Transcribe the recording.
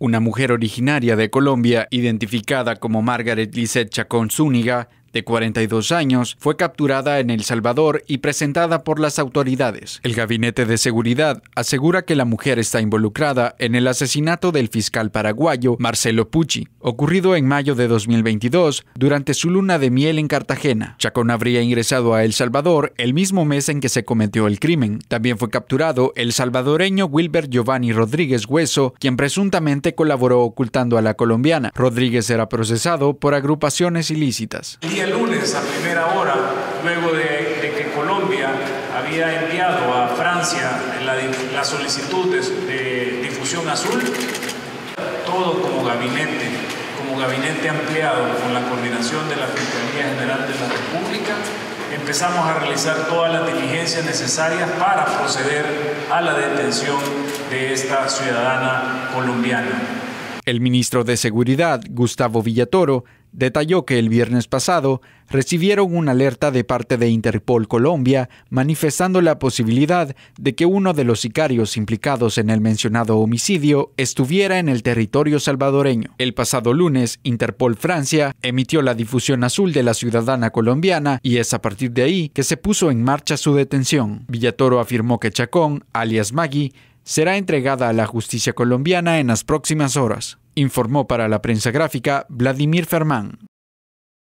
Una mujer originaria de Colombia, identificada como Margaret Lisset Chacón Zúñiga, de 42 años, fue capturada en El Salvador y presentada por las autoridades. El Gabinete de Seguridad asegura que la mujer está involucrada en el asesinato del fiscal paraguayo Marcelo Pucci, ocurrido en mayo de 2022 durante su luna de miel en Cartagena. Chacón habría ingresado a El Salvador el mismo mes en que se cometió el crimen. También fue capturado el salvadoreño Wilber Giovanni Rodríguez Hueso, quien presuntamente colaboró ocultando a la colombiana. Rodríguez era procesado por agrupaciones ilícitas lunes a primera hora, luego de, que Colombia había enviado a Francia la, la solicitud de, de, difusión azul, todo como gabinete, como gabinete ampliado con la coordinación de la Fiscalía General de la República, empezamos a realizar todas las diligencias necesarias para proceder a la detención de esta ciudadana colombiana. El ministro de Seguridad, Gustavo Villatoro, Detalló que el viernes pasado recibieron una alerta de parte de Interpol Colombia manifestando la posibilidad de que uno de los sicarios implicados en el mencionado homicidio estuviera en el territorio salvadoreño. El pasado lunes, Interpol Francia emitió la difusión azul de la ciudadana colombiana y es a partir de ahí que se puso en marcha su detención. Villatoro afirmó que Chacón, alias Maggie, será entregada a la justicia colombiana en las próximas horas, informó para la prensa gráfica Vladimir Fermán.